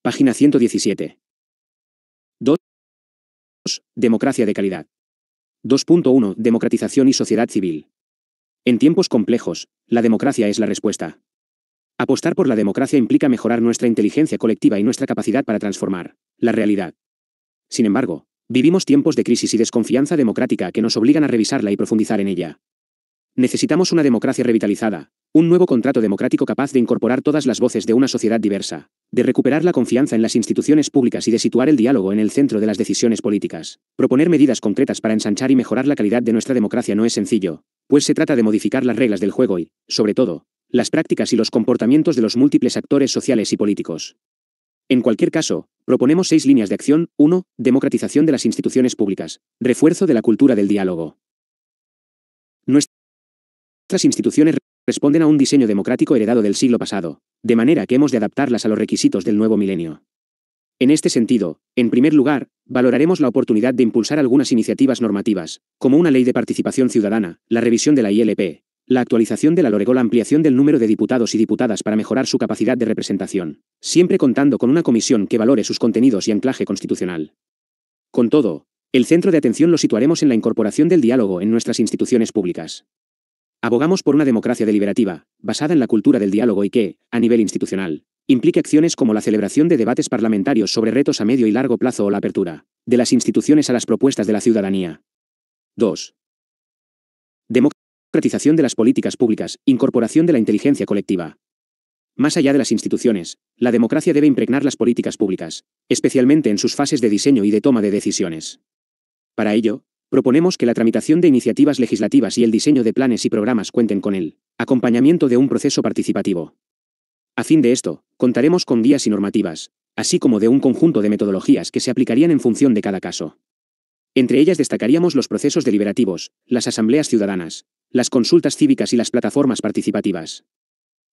Página 117. 2. Democracia de calidad. 2.1. Democratización y sociedad civil. En tiempos complejos, la democracia es la respuesta. Apostar por la democracia implica mejorar nuestra inteligencia colectiva y nuestra capacidad para transformar la realidad. Sin embargo, vivimos tiempos de crisis y desconfianza democrática que nos obligan a revisarla y profundizar en ella. Necesitamos una democracia revitalizada, un nuevo contrato democrático capaz de incorporar todas las voces de una sociedad diversa, de recuperar la confianza en las instituciones públicas y de situar el diálogo en el centro de las decisiones políticas. Proponer medidas concretas para ensanchar y mejorar la calidad de nuestra democracia no es sencillo, pues se trata de modificar las reglas del juego y, sobre todo, las prácticas y los comportamientos de los múltiples actores sociales y políticos. En cualquier caso, proponemos seis líneas de acción. 1. Democratización de las instituciones públicas. Refuerzo de la cultura del diálogo nuestras instituciones responden a un diseño democrático heredado del siglo pasado, de manera que hemos de adaptarlas a los requisitos del nuevo milenio. En este sentido, en primer lugar, valoraremos la oportunidad de impulsar algunas iniciativas normativas, como una ley de participación ciudadana, la revisión de la ILP, la actualización de la LOREGO, la ampliación del número de diputados y diputadas para mejorar su capacidad de representación, siempre contando con una comisión que valore sus contenidos y anclaje constitucional. Con todo, el centro de atención lo situaremos en la incorporación del diálogo en nuestras instituciones públicas. Abogamos por una democracia deliberativa, basada en la cultura del diálogo y que, a nivel institucional, implique acciones como la celebración de debates parlamentarios sobre retos a medio y largo plazo o la apertura de las instituciones a las propuestas de la ciudadanía. 2. Democratización de las políticas públicas, incorporación de la inteligencia colectiva. Más allá de las instituciones, la democracia debe impregnar las políticas públicas, especialmente en sus fases de diseño y de toma de decisiones. Para ello, Proponemos que la tramitación de iniciativas legislativas y el diseño de planes y programas cuenten con el acompañamiento de un proceso participativo. A fin de esto, contaremos con guías y normativas, así como de un conjunto de metodologías que se aplicarían en función de cada caso. Entre ellas destacaríamos los procesos deliberativos, las asambleas ciudadanas, las consultas cívicas y las plataformas participativas.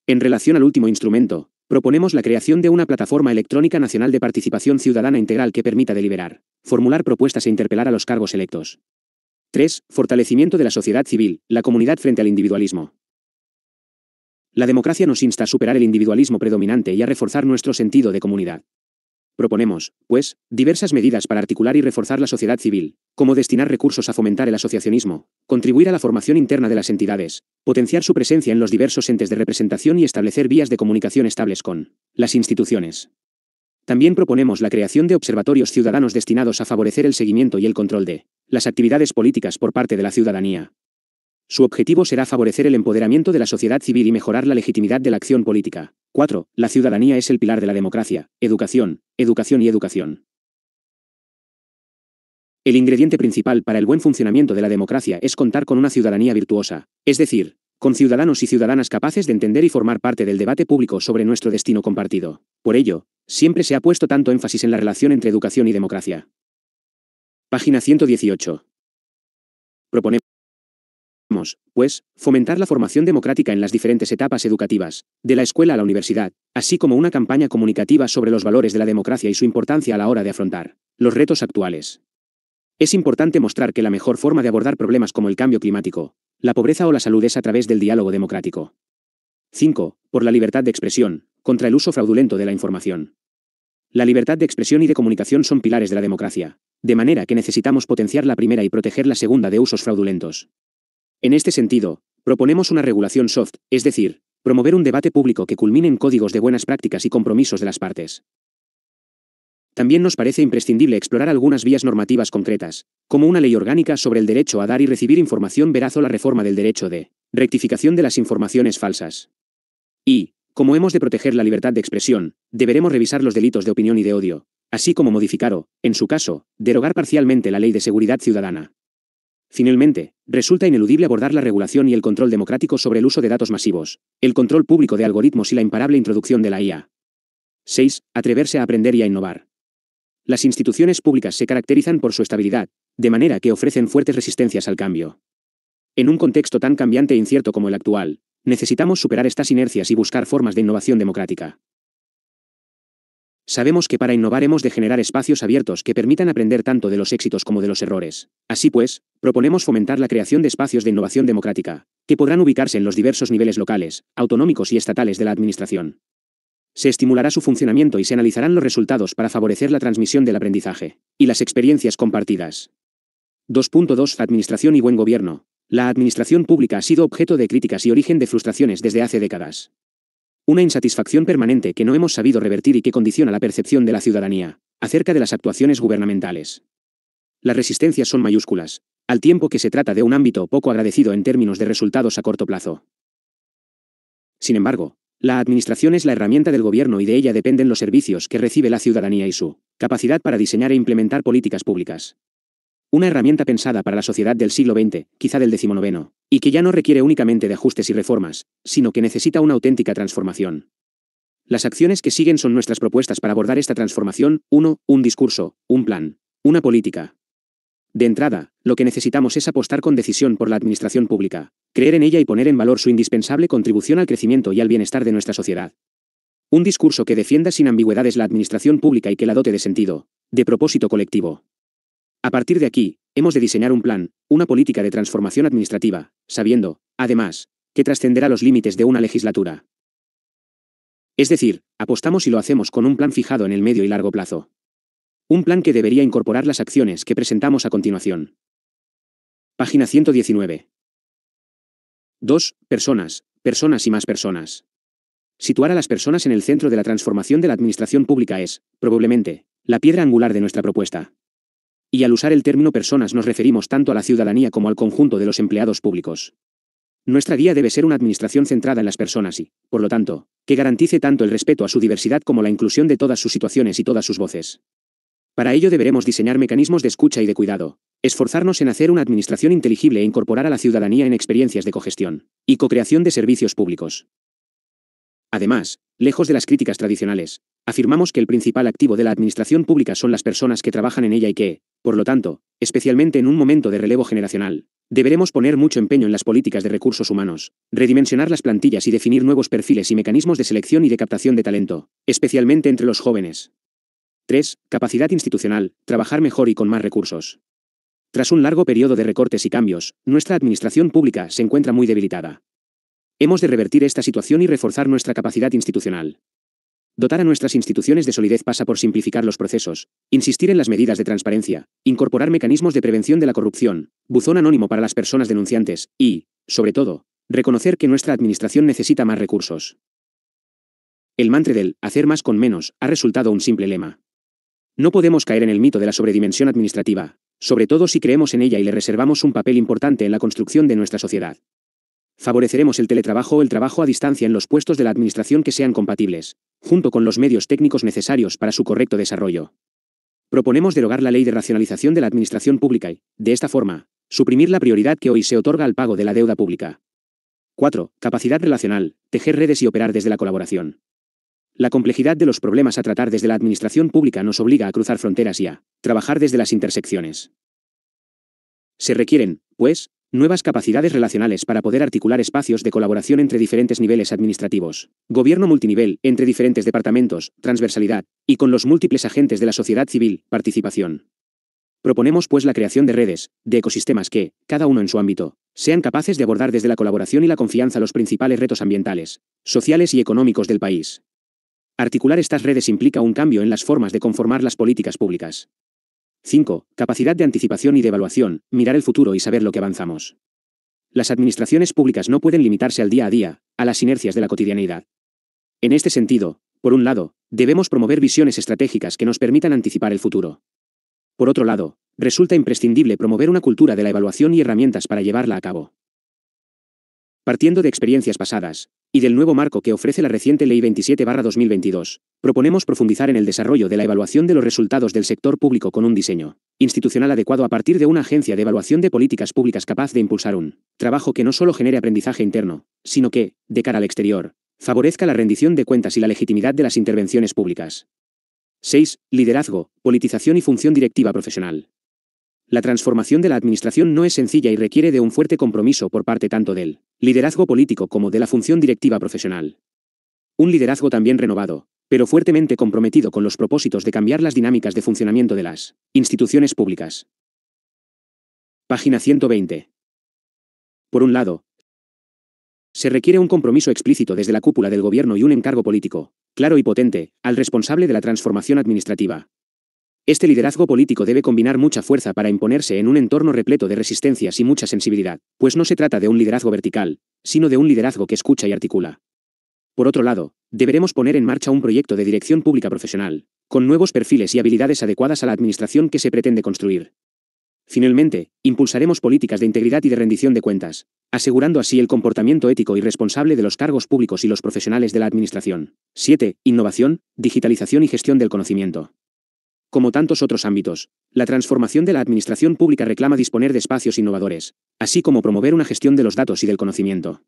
En relación al último instrumento, Proponemos la creación de una plataforma electrónica nacional de participación ciudadana integral que permita deliberar, formular propuestas e interpelar a los cargos electos. 3. Fortalecimiento de la sociedad civil, la comunidad frente al individualismo. La democracia nos insta a superar el individualismo predominante y a reforzar nuestro sentido de comunidad. Proponemos, pues, diversas medidas para articular y reforzar la sociedad civil, como destinar recursos a fomentar el asociacionismo, contribuir a la formación interna de las entidades, potenciar su presencia en los diversos entes de representación y establecer vías de comunicación estables con las instituciones. También proponemos la creación de observatorios ciudadanos destinados a favorecer el seguimiento y el control de las actividades políticas por parte de la ciudadanía, su objetivo será favorecer el empoderamiento de la sociedad civil y mejorar la legitimidad de la acción política. 4. La ciudadanía es el pilar de la democracia. Educación, educación y educación. El ingrediente principal para el buen funcionamiento de la democracia es contar con una ciudadanía virtuosa, es decir, con ciudadanos y ciudadanas capaces de entender y formar parte del debate público sobre nuestro destino compartido. Por ello, siempre se ha puesto tanto énfasis en la relación entre educación y democracia. Página 118. Proponemos pues, fomentar la formación democrática en las diferentes etapas educativas, de la escuela a la universidad, así como una campaña comunicativa sobre los valores de la democracia y su importancia a la hora de afrontar los retos actuales. Es importante mostrar que la mejor forma de abordar problemas como el cambio climático, la pobreza o la salud es a través del diálogo democrático. 5. Por la libertad de expresión, contra el uso fraudulento de la información. La libertad de expresión y de comunicación son pilares de la democracia, de manera que necesitamos potenciar la primera y proteger la segunda de usos fraudulentos. En este sentido, proponemos una regulación soft, es decir, promover un debate público que culmine en códigos de buenas prácticas y compromisos de las partes. También nos parece imprescindible explorar algunas vías normativas concretas, como una ley orgánica sobre el derecho a dar y recibir información veraz o la reforma del derecho de rectificación de las informaciones falsas. Y, como hemos de proteger la libertad de expresión, deberemos revisar los delitos de opinión y de odio, así como modificar o, en su caso, derogar parcialmente la ley de seguridad ciudadana. Finalmente, resulta ineludible abordar la regulación y el control democrático sobre el uso de datos masivos, el control público de algoritmos y la imparable introducción de la IA. 6. Atreverse a aprender y a innovar. Las instituciones públicas se caracterizan por su estabilidad, de manera que ofrecen fuertes resistencias al cambio. En un contexto tan cambiante e incierto como el actual, necesitamos superar estas inercias y buscar formas de innovación democrática. Sabemos que para innovar hemos de generar espacios abiertos que permitan aprender tanto de los éxitos como de los errores. Así pues, proponemos fomentar la creación de espacios de innovación democrática, que podrán ubicarse en los diversos niveles locales, autonómicos y estatales de la Administración. Se estimulará su funcionamiento y se analizarán los resultados para favorecer la transmisión del aprendizaje y las experiencias compartidas. 2.2 Administración y buen gobierno. La administración pública ha sido objeto de críticas y origen de frustraciones desde hace décadas. Una insatisfacción permanente que no hemos sabido revertir y que condiciona la percepción de la ciudadanía, acerca de las actuaciones gubernamentales. Las resistencias son mayúsculas, al tiempo que se trata de un ámbito poco agradecido en términos de resultados a corto plazo. Sin embargo, la administración es la herramienta del gobierno y de ella dependen los servicios que recibe la ciudadanía y su capacidad para diseñar e implementar políticas públicas. Una herramienta pensada para la sociedad del siglo XX, quizá del XIX, y que ya no requiere únicamente de ajustes y reformas, sino que necesita una auténtica transformación. Las acciones que siguen son nuestras propuestas para abordar esta transformación, uno, Un discurso, un plan, una política. De entrada, lo que necesitamos es apostar con decisión por la administración pública, creer en ella y poner en valor su indispensable contribución al crecimiento y al bienestar de nuestra sociedad. Un discurso que defienda sin ambigüedades la administración pública y que la dote de sentido, de propósito colectivo. A partir de aquí, hemos de diseñar un plan, una política de transformación administrativa, sabiendo, además, que trascenderá los límites de una legislatura. Es decir, apostamos y lo hacemos con un plan fijado en el medio y largo plazo. Un plan que debería incorporar las acciones que presentamos a continuación. Página 119. 2. Personas, personas y más personas. Situar a las personas en el centro de la transformación de la administración pública es, probablemente, la piedra angular de nuestra propuesta y al usar el término personas nos referimos tanto a la ciudadanía como al conjunto de los empleados públicos. Nuestra guía debe ser una administración centrada en las personas y, por lo tanto, que garantice tanto el respeto a su diversidad como la inclusión de todas sus situaciones y todas sus voces. Para ello deberemos diseñar mecanismos de escucha y de cuidado, esforzarnos en hacer una administración inteligible e incorporar a la ciudadanía en experiencias de cogestión y cocreación de servicios públicos. Además, lejos de las críticas tradicionales, Afirmamos que el principal activo de la administración pública son las personas que trabajan en ella y que, por lo tanto, especialmente en un momento de relevo generacional, deberemos poner mucho empeño en las políticas de recursos humanos, redimensionar las plantillas y definir nuevos perfiles y mecanismos de selección y de captación de talento, especialmente entre los jóvenes. 3. Capacidad institucional, trabajar mejor y con más recursos. Tras un largo periodo de recortes y cambios, nuestra administración pública se encuentra muy debilitada. Hemos de revertir esta situación y reforzar nuestra capacidad institucional, Dotar a nuestras instituciones de solidez pasa por simplificar los procesos, insistir en las medidas de transparencia, incorporar mecanismos de prevención de la corrupción, buzón anónimo para las personas denunciantes y, sobre todo, reconocer que nuestra administración necesita más recursos. El mantra del hacer más con menos ha resultado un simple lema. No podemos caer en el mito de la sobredimensión administrativa, sobre todo si creemos en ella y le reservamos un papel importante en la construcción de nuestra sociedad. Favoreceremos el teletrabajo o el trabajo a distancia en los puestos de la Administración que sean compatibles, junto con los medios técnicos necesarios para su correcto desarrollo. Proponemos derogar la Ley de Racionalización de la Administración Pública y, de esta forma, suprimir la prioridad que hoy se otorga al pago de la deuda pública. 4. Capacidad relacional, tejer redes y operar desde la colaboración. La complejidad de los problemas a tratar desde la administración pública nos obliga a cruzar fronteras y a trabajar desde las intersecciones. Se requieren, pues, Nuevas capacidades relacionales para poder articular espacios de colaboración entre diferentes niveles administrativos. Gobierno multinivel, entre diferentes departamentos, transversalidad, y con los múltiples agentes de la sociedad civil, participación. Proponemos pues la creación de redes, de ecosistemas que, cada uno en su ámbito, sean capaces de abordar desde la colaboración y la confianza los principales retos ambientales, sociales y económicos del país. Articular estas redes implica un cambio en las formas de conformar las políticas públicas. 5. Capacidad de anticipación y de evaluación, mirar el futuro y saber lo que avanzamos. Las administraciones públicas no pueden limitarse al día a día, a las inercias de la cotidianidad. En este sentido, por un lado, debemos promover visiones estratégicas que nos permitan anticipar el futuro. Por otro lado, resulta imprescindible promover una cultura de la evaluación y herramientas para llevarla a cabo. Partiendo de experiencias pasadas, y del nuevo marco que ofrece la reciente Ley 27-2022. Proponemos profundizar en el desarrollo de la evaluación de los resultados del sector público con un diseño institucional adecuado a partir de una agencia de evaluación de políticas públicas capaz de impulsar un trabajo que no solo genere aprendizaje interno, sino que, de cara al exterior, favorezca la rendición de cuentas y la legitimidad de las intervenciones públicas. 6. Liderazgo, politización y función directiva profesional. La transformación de la administración no es sencilla y requiere de un fuerte compromiso por parte tanto del liderazgo político como de la función directiva profesional. Un liderazgo también renovado, pero fuertemente comprometido con los propósitos de cambiar las dinámicas de funcionamiento de las instituciones públicas. Página 120. Por un lado, se requiere un compromiso explícito desde la cúpula del gobierno y un encargo político, claro y potente, al responsable de la transformación administrativa, este liderazgo político debe combinar mucha fuerza para imponerse en un entorno repleto de resistencias y mucha sensibilidad, pues no se trata de un liderazgo vertical, sino de un liderazgo que escucha y articula. Por otro lado, deberemos poner en marcha un proyecto de dirección pública profesional, con nuevos perfiles y habilidades adecuadas a la administración que se pretende construir. Finalmente, impulsaremos políticas de integridad y de rendición de cuentas, asegurando así el comportamiento ético y responsable de los cargos públicos y los profesionales de la Administración. 7. Innovación, digitalización y gestión del conocimiento. Como tantos otros ámbitos, la transformación de la administración pública reclama disponer de espacios innovadores, así como promover una gestión de los datos y del conocimiento.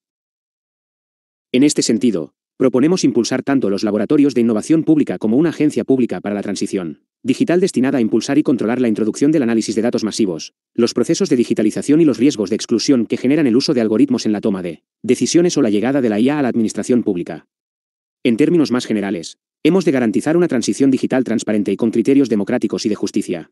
En este sentido, proponemos impulsar tanto los laboratorios de innovación pública como una agencia pública para la transición digital destinada a impulsar y controlar la introducción del análisis de datos masivos, los procesos de digitalización y los riesgos de exclusión que generan el uso de algoritmos en la toma de decisiones o la llegada de la IA a la administración pública. En términos más generales, hemos de garantizar una transición digital transparente y con criterios democráticos y de justicia.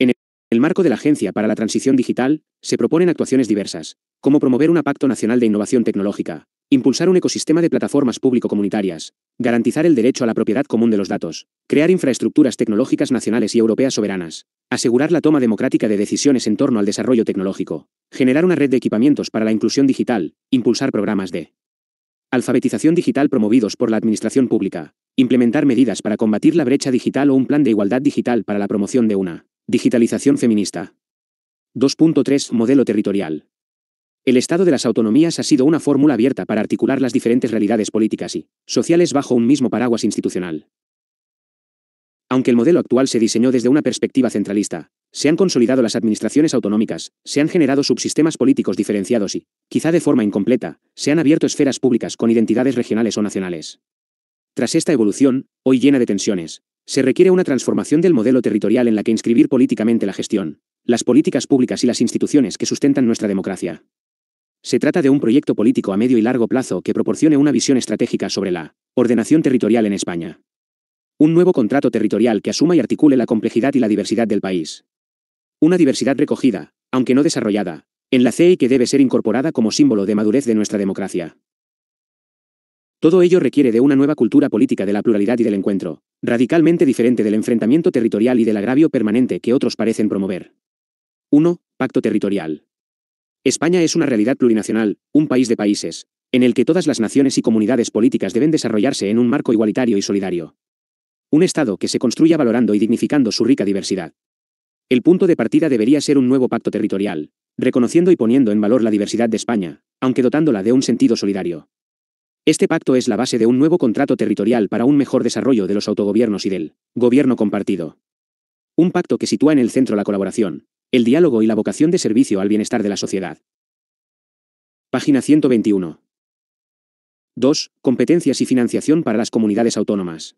En el marco de la Agencia para la Transición Digital, se proponen actuaciones diversas, como promover un Pacto Nacional de Innovación Tecnológica, impulsar un ecosistema de plataformas público-comunitarias, garantizar el derecho a la propiedad común de los datos, crear infraestructuras tecnológicas nacionales y europeas soberanas, asegurar la toma democrática de decisiones en torno al desarrollo tecnológico, generar una red de equipamientos para la inclusión digital, impulsar programas de Alfabetización digital promovidos por la Administración Pública. Implementar medidas para combatir la brecha digital o un plan de igualdad digital para la promoción de una digitalización feminista. 2.3 Modelo territorial. El Estado de las Autonomías ha sido una fórmula abierta para articular las diferentes realidades políticas y sociales bajo un mismo paraguas institucional. Aunque el modelo actual se diseñó desde una perspectiva centralista, se han consolidado las administraciones autonómicas, se han generado subsistemas políticos diferenciados y, quizá de forma incompleta, se han abierto esferas públicas con identidades regionales o nacionales. Tras esta evolución, hoy llena de tensiones, se requiere una transformación del modelo territorial en la que inscribir políticamente la gestión, las políticas públicas y las instituciones que sustentan nuestra democracia. Se trata de un proyecto político a medio y largo plazo que proporcione una visión estratégica sobre la ordenación territorial en España. Un nuevo contrato territorial que asuma y articule la complejidad y la diversidad del país una diversidad recogida, aunque no desarrollada, en la y que debe ser incorporada como símbolo de madurez de nuestra democracia. Todo ello requiere de una nueva cultura política de la pluralidad y del encuentro, radicalmente diferente del enfrentamiento territorial y del agravio permanente que otros parecen promover. 1. Pacto territorial. España es una realidad plurinacional, un país de países, en el que todas las naciones y comunidades políticas deben desarrollarse en un marco igualitario y solidario. Un Estado que se construya valorando y dignificando su rica diversidad, el punto de partida debería ser un nuevo pacto territorial, reconociendo y poniendo en valor la diversidad de España, aunque dotándola de un sentido solidario. Este pacto es la base de un nuevo contrato territorial para un mejor desarrollo de los autogobiernos y del gobierno compartido. Un pacto que sitúa en el centro la colaboración, el diálogo y la vocación de servicio al bienestar de la sociedad. Página 121. 2. Competencias y financiación para las comunidades autónomas.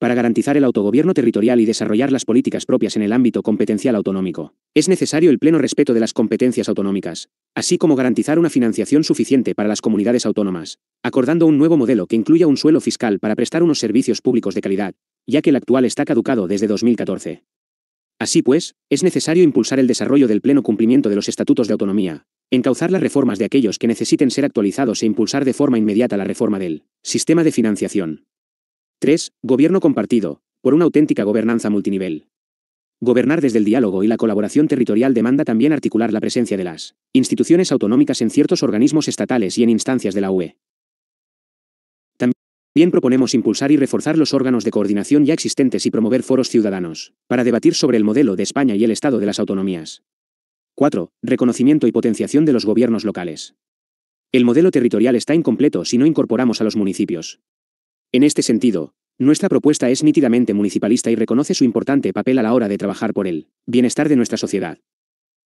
Para garantizar el autogobierno territorial y desarrollar las políticas propias en el ámbito competencial autonómico, es necesario el pleno respeto de las competencias autonómicas, así como garantizar una financiación suficiente para las comunidades autónomas, acordando un nuevo modelo que incluya un suelo fiscal para prestar unos servicios públicos de calidad, ya que el actual está caducado desde 2014. Así pues, es necesario impulsar el desarrollo del pleno cumplimiento de los estatutos de autonomía, encauzar las reformas de aquellos que necesiten ser actualizados e impulsar de forma inmediata la reforma del sistema de financiación 3. Gobierno compartido, por una auténtica gobernanza multinivel. Gobernar desde el diálogo y la colaboración territorial demanda también articular la presencia de las instituciones autonómicas en ciertos organismos estatales y en instancias de la UE. También proponemos impulsar y reforzar los órganos de coordinación ya existentes y promover foros ciudadanos, para debatir sobre el modelo de España y el estado de las autonomías. 4. Reconocimiento y potenciación de los gobiernos locales. El modelo territorial está incompleto si no incorporamos a los municipios, en este sentido, nuestra propuesta es nítidamente municipalista y reconoce su importante papel a la hora de trabajar por el bienestar de nuestra sociedad.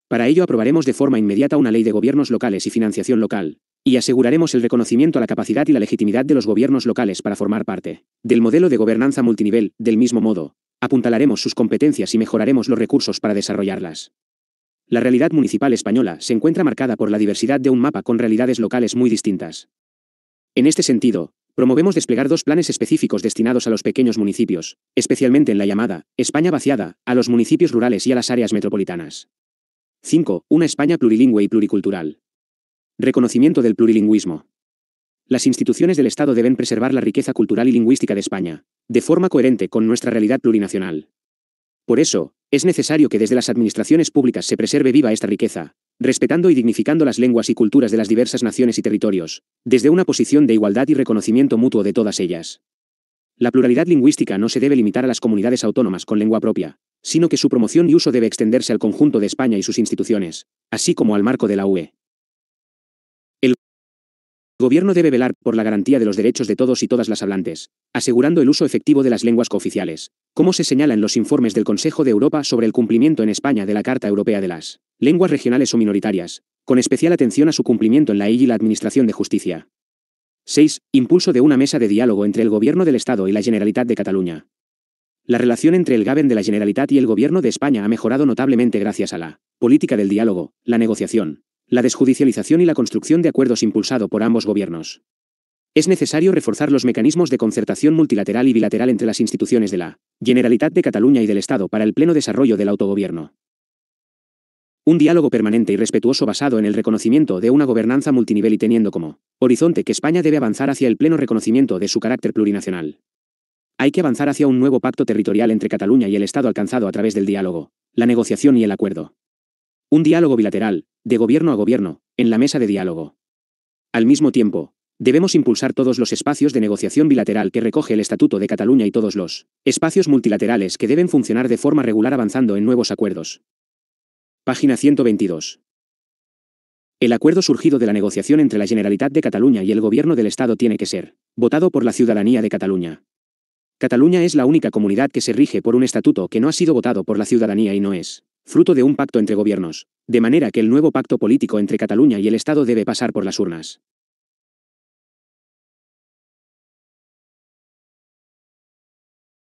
Para ello aprobaremos de forma inmediata una ley de gobiernos locales y financiación local, y aseguraremos el reconocimiento a la capacidad y la legitimidad de los gobiernos locales para formar parte del modelo de gobernanza multinivel, del mismo modo, apuntalaremos sus competencias y mejoraremos los recursos para desarrollarlas. La realidad municipal española se encuentra marcada por la diversidad de un mapa con realidades locales muy distintas. En este sentido, Promovemos desplegar dos planes específicos destinados a los pequeños municipios, especialmente en la llamada España vaciada, a los municipios rurales y a las áreas metropolitanas. 5. Una España plurilingüe y pluricultural. Reconocimiento del plurilingüismo. Las instituciones del Estado deben preservar la riqueza cultural y lingüística de España, de forma coherente con nuestra realidad plurinacional. Por eso, es necesario que desde las administraciones públicas se preserve viva esta riqueza, respetando y dignificando las lenguas y culturas de las diversas naciones y territorios, desde una posición de igualdad y reconocimiento mutuo de todas ellas. La pluralidad lingüística no se debe limitar a las comunidades autónomas con lengua propia, sino que su promoción y uso debe extenderse al conjunto de España y sus instituciones, así como al marco de la UE, Gobierno debe velar por la garantía de los derechos de todos y todas las hablantes, asegurando el uso efectivo de las lenguas cooficiales, como se señala en los informes del Consejo de Europa sobre el cumplimiento en España de la Carta Europea de las Lenguas Regionales o Minoritarias, con especial atención a su cumplimiento en la ley y la Administración de Justicia. 6. Impulso de una mesa de diálogo entre el Gobierno del Estado y la Generalitat de Cataluña. La relación entre el Gaben de la Generalitat y el Gobierno de España ha mejorado notablemente gracias a la política del diálogo, la negociación, la desjudicialización y la construcción de acuerdos impulsado por ambos gobiernos. Es necesario reforzar los mecanismos de concertación multilateral y bilateral entre las instituciones de la Generalitat de Cataluña y del Estado para el pleno desarrollo del autogobierno. Un diálogo permanente y respetuoso basado en el reconocimiento de una gobernanza multinivel y teniendo como horizonte que España debe avanzar hacia el pleno reconocimiento de su carácter plurinacional. Hay que avanzar hacia un nuevo pacto territorial entre Cataluña y el Estado alcanzado a través del diálogo, la negociación y el acuerdo. Un diálogo bilateral, de gobierno a gobierno, en la mesa de diálogo. Al mismo tiempo, debemos impulsar todos los espacios de negociación bilateral que recoge el Estatuto de Cataluña y todos los espacios multilaterales que deben funcionar de forma regular avanzando en nuevos acuerdos. Página 122. El acuerdo surgido de la negociación entre la Generalitat de Cataluña y el Gobierno del Estado tiene que ser votado por la ciudadanía de Cataluña. Cataluña es la única comunidad que se rige por un estatuto que no ha sido votado por la ciudadanía y no es fruto de un pacto entre gobiernos, de manera que el nuevo pacto político entre Cataluña y el Estado debe pasar por las urnas.